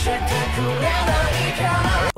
spectacular.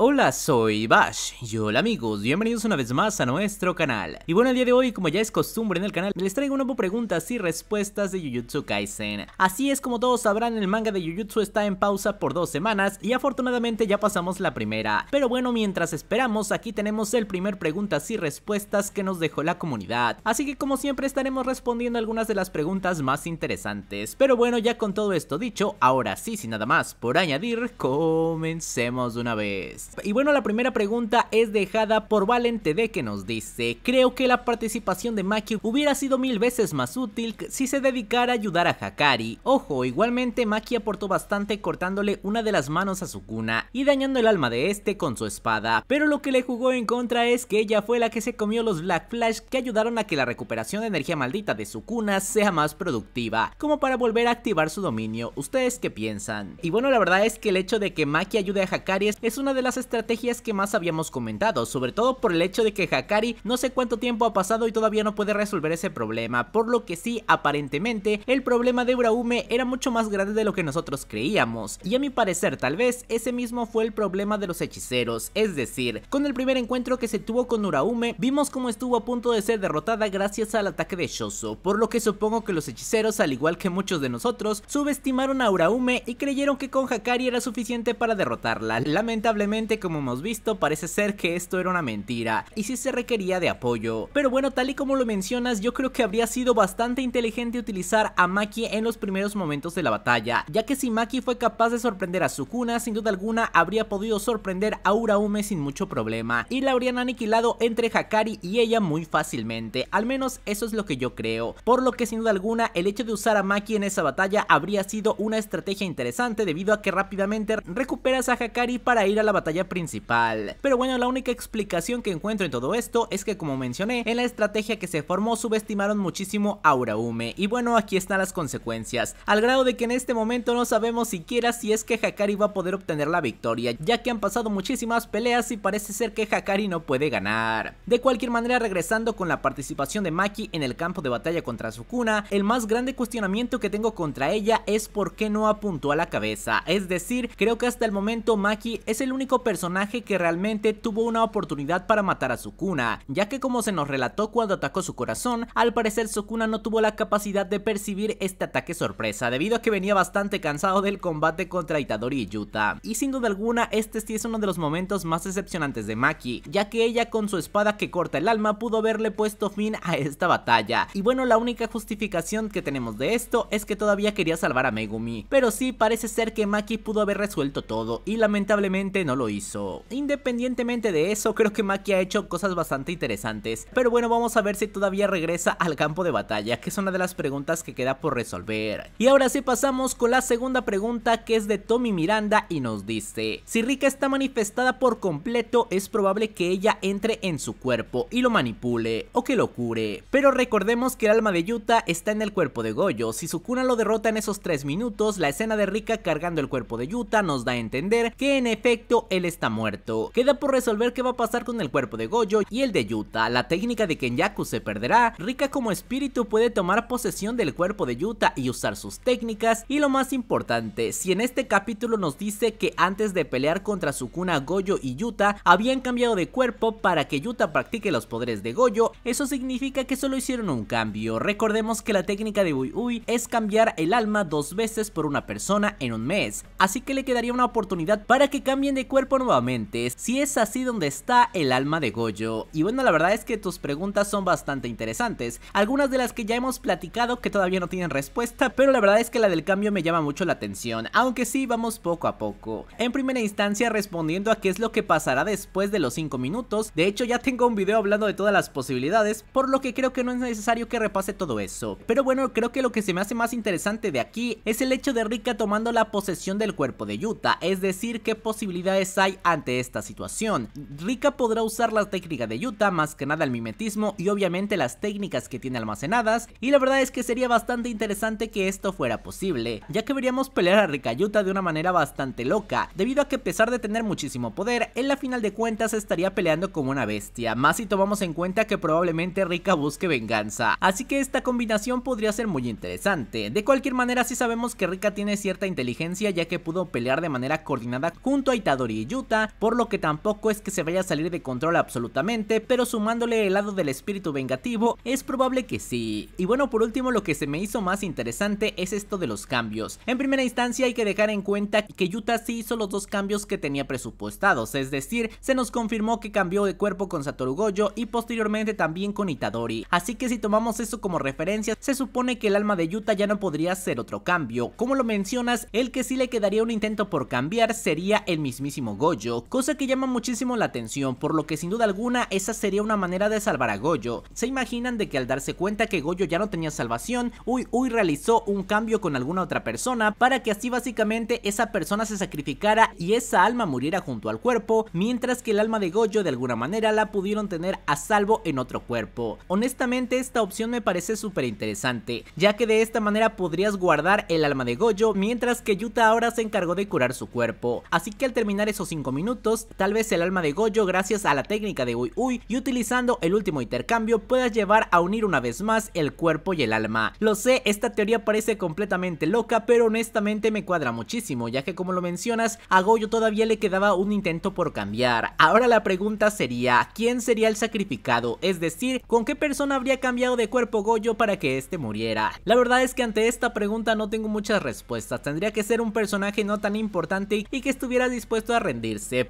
Hola, soy Bash y hola amigos, bienvenidos una vez más a nuestro canal. Y bueno, el día de hoy, como ya es costumbre en el canal, les traigo un nuevo preguntas y respuestas de Jujutsu Kaisen. Así es como todos sabrán, el manga de Jujutsu está en pausa por dos semanas y afortunadamente ya pasamos la primera. Pero bueno, mientras esperamos, aquí tenemos el primer preguntas y respuestas que nos dejó la comunidad. Así que como siempre estaremos respondiendo algunas de las preguntas más interesantes. Pero bueno, ya con todo esto dicho, ahora sí, sin nada más por añadir, comencemos de una vez. Y bueno, la primera pregunta es dejada por Valente de que nos dice, creo que la participación de Maki hubiera sido mil veces más útil si se dedicara a ayudar a Hakari. Ojo, igualmente Maki aportó bastante cortándole una de las manos a su cuna y dañando el alma de este con su espada, pero lo que le jugó en contra es que ella fue la que se comió los Black Flash que ayudaron a que la recuperación de energía maldita de su cuna sea más productiva, como para volver a activar su dominio. ¿Ustedes qué piensan? Y bueno, la verdad es que el hecho de que Maki ayude a Hakari es una de las estrategias que más habíamos comentado, sobre todo por el hecho de que Hakari no sé cuánto tiempo ha pasado y todavía no puede resolver ese problema, por lo que sí, aparentemente, el problema de Uraume era mucho más grande de lo que nosotros creíamos, y a mi parecer tal vez ese mismo fue el problema de los hechiceros, es decir, con el primer encuentro que se tuvo con Uraume, vimos cómo estuvo a punto de ser derrotada gracias al ataque de Shoso, por lo que supongo que los hechiceros, al igual que muchos de nosotros, subestimaron a Uraume y creyeron que con Hakari era suficiente para derrotarla, lamentablemente como hemos visto parece ser que esto era una mentira y si se requería de apoyo. Pero bueno tal y como lo mencionas yo creo que habría sido bastante inteligente utilizar a Maki en los primeros momentos de la batalla ya que si Maki fue capaz de sorprender a Sukuna sin duda alguna habría podido sorprender a Uraume sin mucho problema y la habrían aniquilado entre Hakari y ella muy fácilmente, al menos eso es lo que yo creo, por lo que sin duda alguna el hecho de usar a Maki en esa batalla habría sido una estrategia interesante debido a que rápidamente recuperas a Hakari para ir a la batalla principal. Pero bueno, la única explicación que encuentro en todo esto es que como mencioné, en la estrategia que se formó subestimaron muchísimo a Uraume y bueno, aquí están las consecuencias, al grado de que en este momento no sabemos siquiera si es que Hakari va a poder obtener la victoria, ya que han pasado muchísimas peleas y parece ser que Hakari no puede ganar. De cualquier manera, regresando con la participación de Maki en el campo de batalla contra Sukuna, el más grande cuestionamiento que tengo contra ella es por qué no apuntó a la cabeza, es decir, creo que hasta el momento Maki es el único personaje que realmente tuvo una oportunidad para matar a Sukuna, ya que como se nos relató cuando atacó su corazón, al parecer Sukuna no tuvo la capacidad de percibir este ataque sorpresa, debido a que venía bastante cansado del combate contra Itadori y Yuta. Y sin duda alguna, este sí es uno de los momentos más decepcionantes de Maki, ya que ella con su espada que corta el alma pudo haberle puesto fin a esta batalla. Y bueno, la única justificación que tenemos de esto es que todavía quería salvar a Megumi, pero sí parece ser que Maki pudo haber resuelto todo y lamentablemente no lo hizo. Independientemente de eso, creo que Maki ha hecho cosas bastante interesantes, pero bueno, vamos a ver si todavía regresa al campo de batalla, que es una de las preguntas que queda por resolver. Y ahora sí pasamos con la segunda pregunta que es de Tommy Miranda y nos dice, si Rika está manifestada por completo, es probable que ella entre en su cuerpo y lo manipule o que lo cure, pero recordemos que el alma de Yuta está en el cuerpo de Goyo, si Sukuna lo derrota en esos tres minutos, la escena de Rika cargando el cuerpo de Yuta nos da a entender que en efecto el está muerto. Queda por resolver qué va a pasar con el cuerpo de Goyo y el de Yuta. La técnica de Kenyaku se perderá. Rika como espíritu puede tomar posesión del cuerpo de Yuta y usar sus técnicas. Y lo más importante, si en este capítulo nos dice que antes de pelear contra Sukuna, Goyo y Yuta habían cambiado de cuerpo para que Yuta practique los poderes de Goyo, eso significa que solo hicieron un cambio. Recordemos que la técnica de Uy es cambiar el alma dos veces por una persona en un mes, así que le quedaría una oportunidad para que cambien de cuerpo nuevamente, si es así donde está el alma de Goyo. Y bueno, la verdad es que tus preguntas son bastante interesantes, algunas de las que ya hemos platicado que todavía no tienen respuesta, pero la verdad es que la del cambio me llama mucho la atención, aunque sí vamos poco a poco. En primera instancia respondiendo a qué es lo que pasará después de los 5 minutos, de hecho ya tengo un video hablando de todas las posibilidades, por lo que creo que no es necesario que repase todo eso. Pero bueno, creo que lo que se me hace más interesante de aquí es el hecho de Rika tomando la posesión del cuerpo de Yuta, es decir, qué posibilidades ante esta situación. Rika podrá usar la técnica de Yuta, más que nada el mimetismo y obviamente las técnicas que tiene almacenadas y la verdad es que sería bastante interesante que esto fuera posible, ya que veríamos pelear a Rika Yuta de una manera bastante loca, debido a que a pesar de tener muchísimo poder, en la final de cuentas estaría peleando como una bestia, más si tomamos en cuenta que probablemente Rika busque venganza, así que esta combinación podría ser muy interesante. De cualquier manera sí sabemos que Rika tiene cierta inteligencia ya que pudo pelear de manera coordinada junto a Itadori Yuta, por lo que tampoco es que se vaya a salir de control absolutamente, pero sumándole el lado del espíritu vengativo, es probable que sí. Y bueno, por último lo que se me hizo más interesante es esto de los cambios. En primera instancia hay que dejar en cuenta que Yuta sí hizo los dos cambios que tenía presupuestados, es decir, se nos confirmó que cambió de cuerpo con Satoru Gojo y posteriormente también con Itadori, así que si tomamos eso como referencia, se supone que el alma de Yuta ya no podría ser otro cambio. Como lo mencionas, el que sí le quedaría un intento por cambiar sería el mismísimo Goyo, cosa que llama muchísimo la atención, por lo que sin duda alguna esa sería una manera de salvar a Goyo. Se imaginan de que al darse cuenta que Goyo ya no tenía salvación, Uy Uy realizó un cambio con alguna otra persona para que así básicamente esa persona se sacrificara y esa alma muriera junto al cuerpo, mientras que el alma de Goyo de alguna manera la pudieron tener a salvo en otro cuerpo. Honestamente esta opción me parece súper interesante, ya que de esta manera podrías guardar el alma de Goyo mientras que Yuta ahora se encargó de curar su cuerpo. Así que al terminar eso 5 minutos, tal vez el alma de Goyo gracias a la técnica de Uy Uy y utilizando el último intercambio puedas llevar a unir una vez más el cuerpo y el alma. Lo sé, esta teoría parece completamente loca, pero honestamente me cuadra muchísimo, ya que como lo mencionas, a Goyo todavía le quedaba un intento por cambiar. Ahora la pregunta sería, ¿quién sería el sacrificado? Es decir, ¿con qué persona habría cambiado de cuerpo Goyo para que este muriera? La verdad es que ante esta pregunta no tengo muchas respuestas, tendría que ser un personaje no tan importante y que estuviera dispuesto a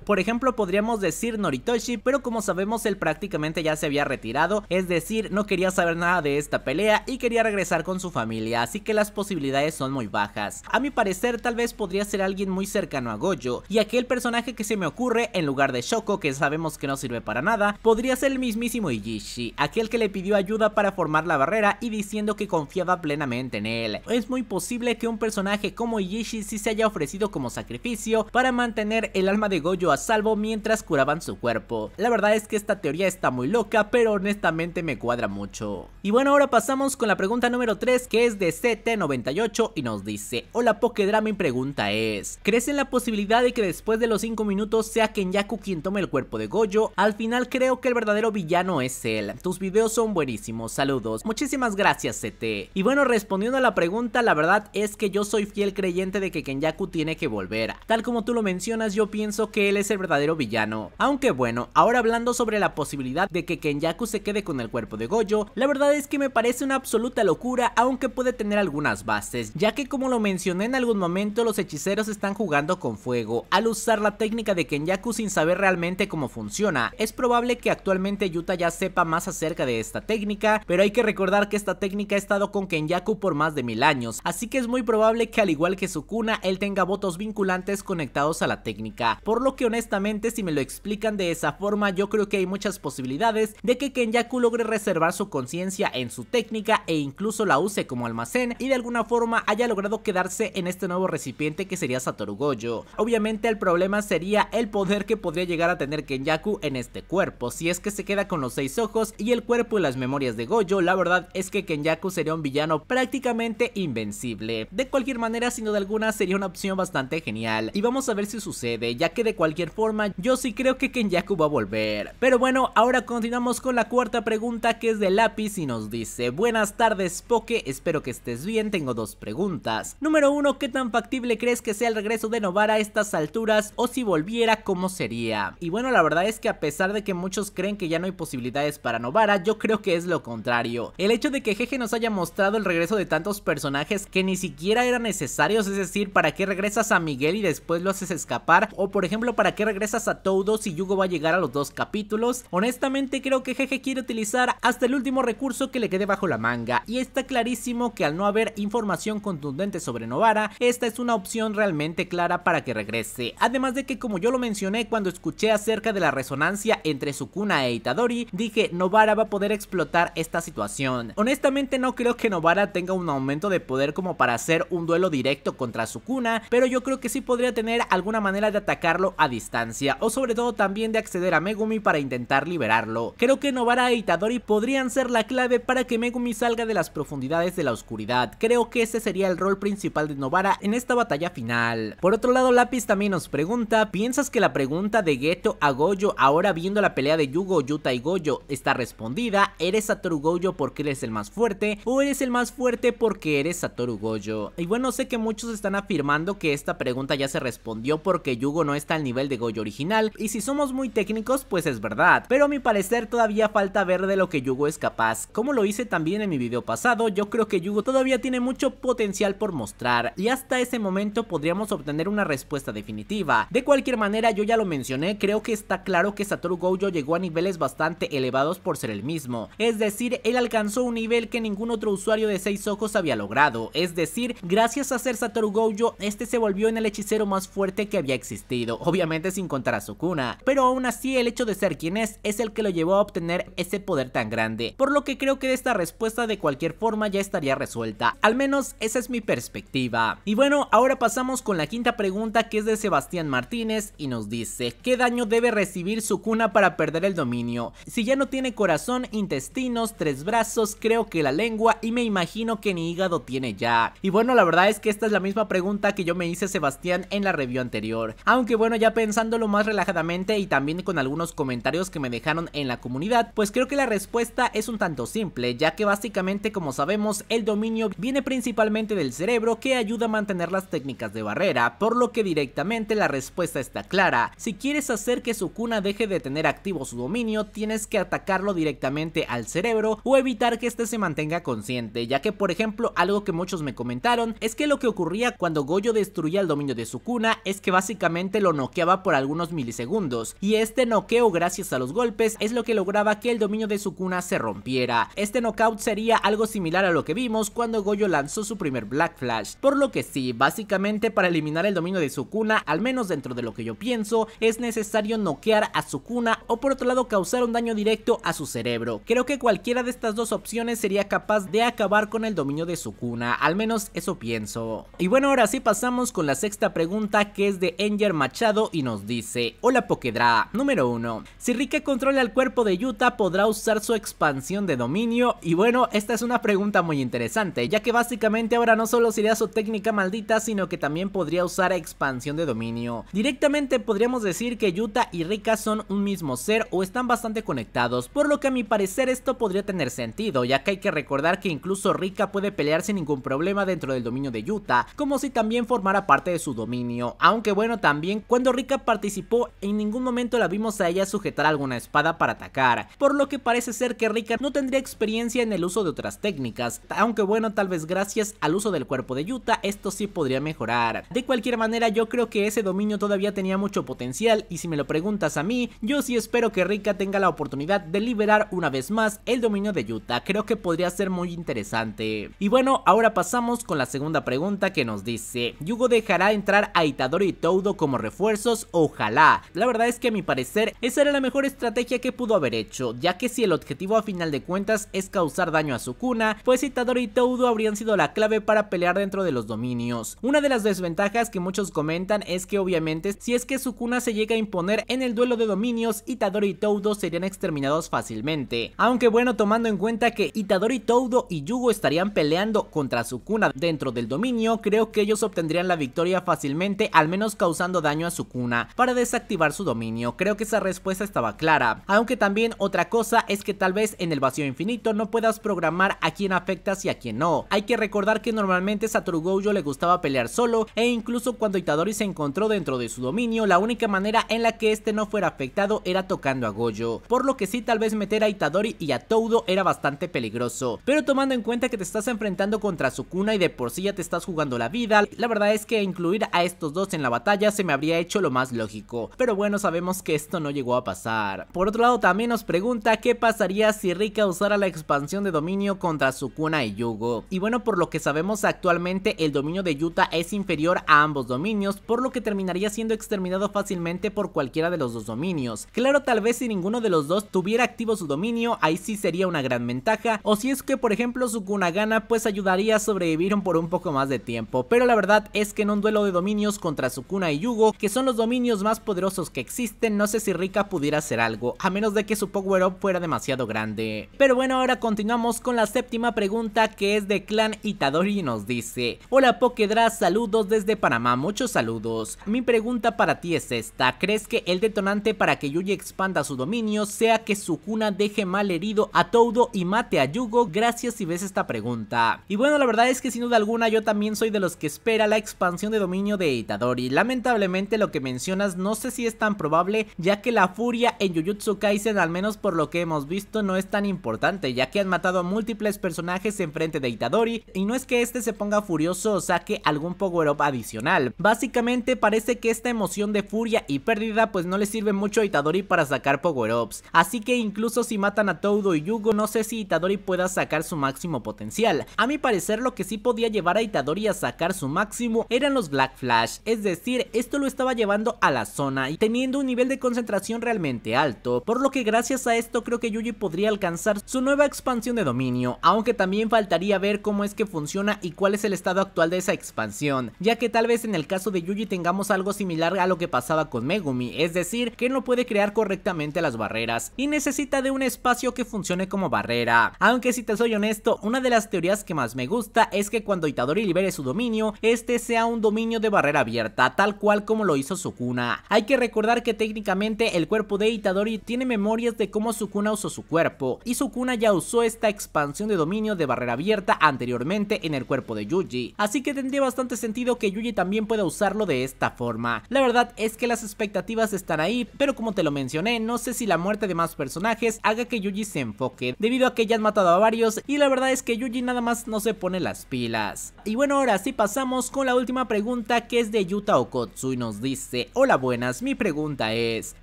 por ejemplo, podríamos decir Noritoshi, pero como sabemos él prácticamente ya se había retirado, es decir, no quería saber nada de esta pelea y quería regresar con su familia, así que las posibilidades son muy bajas. A mi parecer, tal vez podría ser alguien muy cercano a Gojo, y aquel personaje que se me ocurre en lugar de Shoko, que sabemos que no sirve para nada, podría ser el mismísimo Ijishi aquel que le pidió ayuda para formar la barrera y diciendo que confiaba plenamente en él. Es muy posible que un personaje como Ijishi sí se haya ofrecido como sacrificio para mantener el alma de Goyo a salvo mientras curaban su cuerpo. La verdad es que esta teoría está muy loca, pero honestamente me cuadra mucho. Y bueno, ahora pasamos con la pregunta número 3 que es de CT98 y nos dice, hola pokedra mi pregunta es, ¿crees en la posibilidad de que después de los 5 minutos sea Kenyaku quien tome el cuerpo de Goyo? Al final creo que el verdadero villano es él. Tus videos son buenísimos, saludos. Muchísimas gracias CT. Y bueno, respondiendo a la pregunta, la verdad es que yo soy fiel creyente de que Kenyaku tiene que volver. Tal como tú lo mencionas, yo pienso pienso que él es el verdadero villano. Aunque bueno, ahora hablando sobre la posibilidad de que Kenyaku se quede con el cuerpo de Goyo, la verdad es que me parece una absoluta locura, aunque puede tener algunas bases, ya que como lo mencioné en algún momento, los hechiceros están jugando con fuego, al usar la técnica de Kenyaku sin saber realmente cómo funciona. Es probable que actualmente Yuta ya sepa más acerca de esta técnica, pero hay que recordar que esta técnica ha estado con Kenyaku por más de mil años, así que es muy probable que al igual que Sukuna, él tenga votos vinculantes conectados a la técnica por lo que honestamente si me lo explican de esa forma yo creo que hay muchas posibilidades de que Kenyaku logre reservar su conciencia en su técnica e incluso la use como almacén y de alguna forma haya logrado quedarse en este nuevo recipiente que sería Satoru Gojo. Obviamente el problema sería el poder que podría llegar a tener Kenyaku en este cuerpo, si es que se queda con los seis ojos y el cuerpo y las memorias de Gojo, la verdad es que Kenyaku sería un villano prácticamente invencible. De cualquier manera, sino de alguna, sería una opción bastante genial. Y vamos a ver si sucede, ya que de cualquier forma yo sí creo que Kenyaku va a volver. Pero bueno, ahora continuamos con la cuarta pregunta que es de Lápiz y nos dice Buenas tardes Poke, espero que estés bien, tengo dos preguntas. Número uno, ¿qué tan factible crees que sea el regreso de Novara a estas alturas o si volviera, cómo sería? Y bueno, la verdad es que a pesar de que muchos creen que ya no hay posibilidades para Novara, yo creo que es lo contrario. El hecho de que Jeje nos haya mostrado el regreso de tantos personajes que ni siquiera eran necesarios, es decir, ¿para qué regresas a Miguel y después lo haces escapar? Por ejemplo, ¿para qué regresas a Todo si Yugo va a llegar a los dos capítulos? Honestamente creo que Jeje quiere utilizar hasta el último recurso que le quede bajo la manga y está clarísimo que al no haber información contundente sobre Novara, esta es una opción realmente clara para que regrese. Además de que como yo lo mencioné cuando escuché acerca de la resonancia entre Sukuna e Itadori, dije Novara va a poder explotar esta situación. Honestamente no creo que Novara tenga un aumento de poder como para hacer un duelo directo contra Sukuna, pero yo creo que sí podría tener alguna manera de atacar a distancia o sobre todo también de acceder a Megumi para intentar liberarlo. Creo que Novara e Itadori podrían ser la clave para que Megumi salga de las profundidades de la oscuridad. Creo que ese sería el rol principal de Novara en esta batalla final. Por otro lado, Lápiz también nos pregunta, ¿piensas que la pregunta de Geto a Goyo ahora viendo la pelea de Yugo, Yuta y Goyo está respondida? ¿Eres Satoru Goyo porque eres el más fuerte o eres el más fuerte porque eres Satoru Goyo? Y bueno, sé que muchos están afirmando que esta pregunta ya se respondió porque Yugo no está al nivel de Goyo original y si somos muy técnicos pues es verdad, pero a mi parecer todavía falta ver de lo que Yugo es capaz. Como lo hice también en mi video pasado, yo creo que Yugo todavía tiene mucho potencial por mostrar y hasta ese momento podríamos obtener una respuesta definitiva. De cualquier manera yo ya lo mencioné, creo que está claro que Satoru Gojo llegó a niveles bastante elevados por ser el mismo, es decir, él alcanzó un nivel que ningún otro usuario de seis ojos había logrado, es decir, gracias a ser Satoru Gojo, este se volvió en el hechicero más fuerte que había existido obviamente sin contar a su cuna pero aún así el hecho de ser quien es es el que lo llevó a obtener ese poder tan grande, por lo que creo que esta respuesta de cualquier forma ya estaría resuelta, al menos esa es mi perspectiva. Y bueno, ahora pasamos con la quinta pregunta que es de Sebastián Martínez y nos dice, ¿qué daño debe recibir su cuna para perder el dominio? Si ya no tiene corazón, intestinos, tres brazos, creo que la lengua y me imagino que ni hígado tiene ya. Y bueno, la verdad es que esta es la misma pregunta que yo me hice Sebastián en la review anterior, aunque bueno, ya pensándolo más relajadamente y también con algunos comentarios que me dejaron en la comunidad, pues creo que la respuesta es un tanto simple, ya que básicamente como sabemos el dominio viene principalmente del cerebro que ayuda a mantener las técnicas de barrera, por lo que directamente la respuesta está clara. Si quieres hacer que su cuna deje de tener activo su dominio, tienes que atacarlo directamente al cerebro o evitar que éste se mantenga consciente, ya que por ejemplo algo que muchos me comentaron es que lo que ocurría cuando Goyo destruía el dominio de su cuna es que básicamente lo noqueaba por algunos milisegundos, y este noqueo gracias a los golpes es lo que lograba que el dominio de su cuna se rompiera. Este knockout sería algo similar a lo que vimos cuando Goyo lanzó su primer Black Flash, por lo que sí, básicamente para eliminar el dominio de su cuna al menos dentro de lo que yo pienso, es necesario noquear a su cuna o por otro lado causar un daño directo a su cerebro. Creo que cualquiera de estas dos opciones sería capaz de acabar con el dominio de su cuna, al menos eso pienso. Y bueno, ahora sí pasamos con la sexta pregunta que es de Enger Machado y nos dice, hola Pokedra, número 1. Si Rika controla el cuerpo de Yuta podrá usar su expansión de dominio y bueno, esta es una pregunta muy interesante, ya que básicamente ahora no solo sería su técnica maldita, sino que también podría usar expansión de dominio. Directamente podríamos decir que Yuta y Rika son un mismo ser o están bastante conectados, por lo que a mi parecer esto podría tener sentido, ya que hay que recordar que incluso Rika puede pelear sin ningún problema dentro del dominio de Yuta, como si también formara parte de su dominio, aunque bueno también cuando Rika participó, en ningún momento la vimos a ella sujetar alguna espada para atacar, por lo que parece ser que Rika no tendría experiencia en el uso de otras técnicas, aunque bueno, tal vez gracias al uso del cuerpo de Yuta, esto sí podría mejorar. De cualquier manera, yo creo que ese dominio todavía tenía mucho potencial, y si me lo preguntas a mí, yo sí espero que Rika tenga la oportunidad de liberar una vez más el dominio de Yuta, creo que podría ser muy interesante. Y bueno, ahora pasamos con la segunda pregunta que nos dice, ¿Yugo dejará entrar a Itadori y Toudo como refuerzos, ojalá. La verdad es que a mi parecer esa era la mejor estrategia que pudo haber hecho, ya que si el objetivo a final de cuentas es causar daño a su cuna, pues Itadori y Toudo habrían sido la clave para pelear dentro de los dominios. Una de las desventajas que muchos comentan es que obviamente si es que su cuna se llega a imponer en el duelo de dominios, Itadori y Toudo serían exterminados fácilmente. Aunque bueno, tomando en cuenta que Itadori, Toudo y Yugo estarían peleando contra su cuna dentro del dominio, creo que ellos obtendrían la victoria fácilmente, al menos causando daño a a cuna para desactivar su dominio. Creo que esa respuesta estaba clara. Aunque también otra cosa es que tal vez en el vacío infinito no puedas programar a quién afectas y a quién no. Hay que recordar que normalmente Satoru Gojo le gustaba pelear solo e incluso cuando Itadori se encontró dentro de su dominio, la única manera en la que este no fuera afectado era tocando a Gojo. Por lo que sí tal vez meter a Itadori y a Todo era bastante peligroso. Pero tomando en cuenta que te estás enfrentando contra su cuna y de por sí ya te estás jugando la vida, la verdad es que incluir a estos dos en la batalla se me habría hecho lo más lógico. Pero bueno, sabemos que esto no llegó a pasar. Por otro lado, también nos pregunta qué pasaría si Rika usara la expansión de dominio contra Sukuna y Yugo. Y bueno, por lo que sabemos actualmente, el dominio de Yuta es inferior a ambos dominios, por lo que terminaría siendo exterminado fácilmente por cualquiera de los dos dominios. Claro, tal vez si ninguno de los dos tuviera activo su dominio, ahí sí sería una gran ventaja, o si es que por ejemplo Sukuna gana, pues ayudaría a sobrevivir por un poco más de tiempo. Pero la verdad es que en un duelo de dominios contra Sukuna y Yugo, que son los dominios más poderosos que existen, no sé si Rika pudiera hacer algo, a menos de que su power up fuera demasiado grande. Pero bueno, ahora continuamos con la séptima pregunta que es de Clan Itadori y nos dice, hola Pokedra, saludos desde Panamá, muchos saludos. Mi pregunta para ti es esta, ¿crees que el detonante para que Yuji expanda su dominio sea que su cuna deje mal herido a Todo y mate a Yugo? Gracias si ves esta pregunta. Y bueno, la verdad es que sin duda alguna yo también soy de los que espera la expansión de dominio de Itadori, lamentablemente lo que mencionas no sé si es tan probable, ya que la furia en Jujutsu Kaisen, al menos por lo que hemos visto, no es tan importante, ya que han matado a múltiples personajes en frente de Itadori, y no es que este se ponga furioso o saque algún power-up adicional. Básicamente parece que esta emoción de furia y pérdida pues no le sirve mucho a Itadori para sacar power-ups, así que incluso si matan a Todo y Yugo, no sé si Itadori pueda sacar su máximo potencial. A mi parecer lo que sí podía llevar a Itadori a sacar su máximo eran los Black Flash, es decir, esto lo estaba llevando a la zona y teniendo un nivel de concentración realmente alto, por lo que gracias a esto creo que Yuji podría alcanzar su nueva expansión de dominio, aunque también faltaría ver cómo es que funciona y cuál es el estado actual de esa expansión, ya que tal vez en el caso de Yuji tengamos algo similar a lo que pasaba con Megumi, es decir, que no puede crear correctamente las barreras y necesita de un espacio que funcione como barrera. Aunque si te soy honesto, una de las teorías que más me gusta es que cuando Itadori libere su dominio, este sea un dominio de barrera abierta, tal cual como lo hizo Sukuna. Hay que recordar que técnicamente el cuerpo de Itadori tiene memorias de cómo Sukuna usó su cuerpo, y Sukuna ya usó esta expansión de dominio de barrera abierta anteriormente en el cuerpo de Yuji, así que tendría bastante sentido que Yuji también pueda usarlo de esta forma. La verdad es que las expectativas están ahí, pero como te lo mencioné, no sé si la muerte de más personajes haga que Yuji se enfoque, debido a que ya han matado a varios y la verdad es que Yuji nada más no se pone las pilas. Y bueno, ahora sí pasamos con la última pregunta que es de Yuta Okotsu nos dice, hola buenas, mi pregunta es,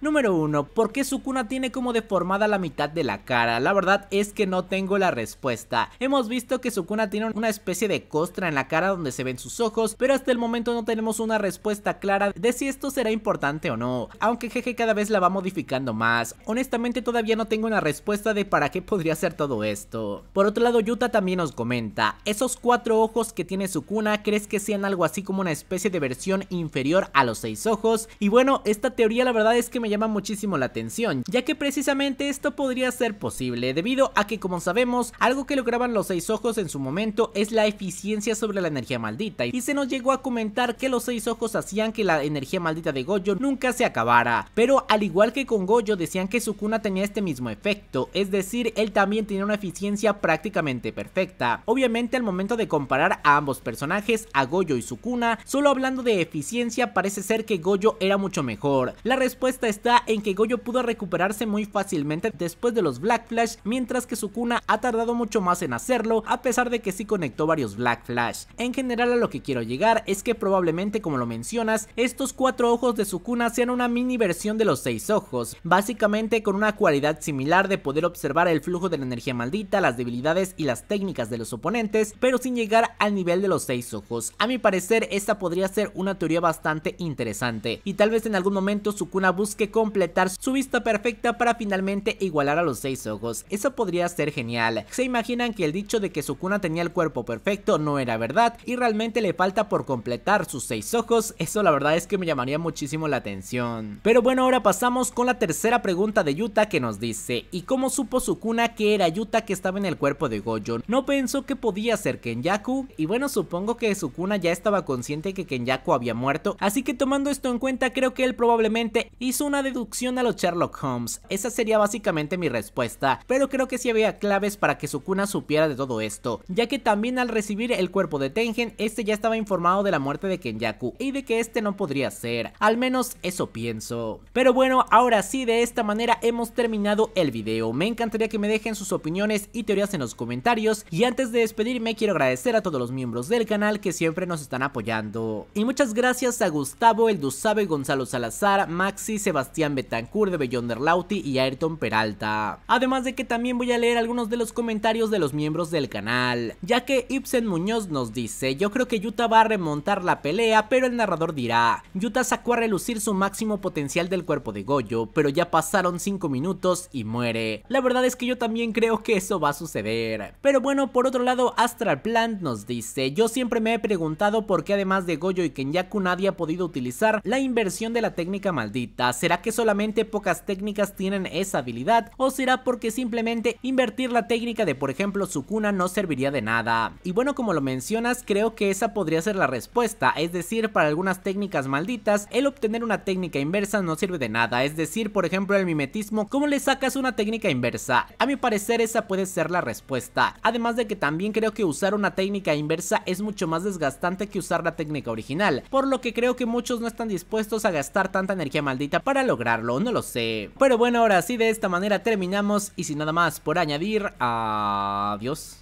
número 1, ¿por qué Sukuna tiene como deformada la mitad de la cara? La verdad es que no tengo la respuesta. Hemos visto que Sukuna tiene una especie de costra en la cara donde se ven sus ojos, pero hasta el momento no tenemos una respuesta clara de si esto será importante o no, aunque jeje cada vez la va modificando más. Honestamente todavía no tengo una respuesta de para qué podría ser todo esto. Por otro lado, Yuta también nos comenta, esos cuatro ojos que tiene Sukuna, ¿crees que sean algo así como una especie de versión inferior a los seis ojos. Y bueno, esta teoría la verdad es que me llama muchísimo la atención, ya que precisamente esto podría ser posible, debido a que como sabemos, algo que lograban los seis ojos en su momento es la eficiencia sobre la energía maldita, y se nos llegó a comentar que los seis ojos hacían que la energía maldita de Goyo nunca se acabara, pero al igual que con Goyo decían que Sukuna tenía este mismo efecto, es decir, él también tenía una eficiencia prácticamente perfecta. Obviamente al momento de comparar a ambos personajes, a Goyo y Sukuna, solo hablando de eficiencia parece ser que Goyo era mucho mejor. La respuesta está en que Goyo pudo recuperarse muy fácilmente después de los Black Flash, mientras que Sukuna ha tardado mucho más en hacerlo, a pesar de que sí conectó varios Black Flash. En general a lo que quiero llegar es que probablemente como lo mencionas, estos cuatro ojos de Sukuna sean una mini versión de los seis ojos, básicamente con una cualidad similar de poder observar el flujo de la energía maldita, las debilidades y las técnicas de los oponentes, pero sin llegar al nivel de los seis ojos. A mi parecer esta podría ser una teoría bastante interesante interesante y tal vez en algún momento Sukuna busque completar su vista perfecta para finalmente igualar a los seis ojos, eso podría ser genial. Se imaginan que el dicho de que Sukuna tenía el cuerpo perfecto no era verdad y realmente le falta por completar sus seis ojos, eso la verdad es que me llamaría muchísimo la atención. Pero bueno, ahora pasamos con la tercera pregunta de Yuta que nos dice, ¿y cómo supo Sukuna que era Yuta que estaba en el cuerpo de Gojo? ¿No pensó que podía ser Kenyaku? Y bueno, supongo que Sukuna ya estaba consciente que Kenyaku había muerto, así que que tomando esto en cuenta creo que él probablemente hizo una deducción a los Sherlock Holmes. Esa sería básicamente mi respuesta, pero creo que sí había claves para que Sukuna supiera de todo esto, ya que también al recibir el cuerpo de Tengen, este ya estaba informado de la muerte de Kenyaku y de que este no podría ser, al menos eso pienso. Pero bueno, ahora sí de esta manera hemos terminado el video, me encantaría que me dejen sus opiniones y teorías en los comentarios y antes de despedirme quiero agradecer a todos los miembros del canal que siempre nos están apoyando. Y muchas gracias a Gustavo el Duzabe Gonzalo Salazar, Maxi, Sebastián Betancourt, de Bellonder Lauti y Ayrton Peralta. Además de que también voy a leer algunos de los comentarios de los miembros del canal, ya que Ibsen Muñoz nos dice, yo creo que Yuta va a remontar la pelea, pero el narrador dirá, Yuta sacó a relucir su máximo potencial del cuerpo de Goyo, pero ya pasaron 5 minutos y muere. La verdad es que yo también creo que eso va a suceder. Pero bueno, por otro lado, Astral Plant nos dice, yo siempre me he preguntado por qué además de Goyo y Kenyaku nadie ha podido utilizar la inversión de la técnica maldita. ¿Será que solamente pocas técnicas tienen esa habilidad? ¿O será porque simplemente invertir la técnica de por ejemplo su cuna no serviría de nada? Y bueno como lo mencionas creo que esa podría ser la respuesta, es decir para algunas técnicas malditas el obtener una técnica inversa no sirve de nada, es decir por ejemplo el mimetismo, ¿cómo le sacas una técnica inversa? A mi parecer esa puede ser la respuesta, además de que también creo que usar una técnica inversa es mucho más desgastante que usar la técnica original, por lo que creo que muchos no están dispuestos a gastar tanta energía maldita para lograrlo, no lo sé. Pero bueno, ahora sí, de esta manera terminamos y sin nada más por añadir, adiós.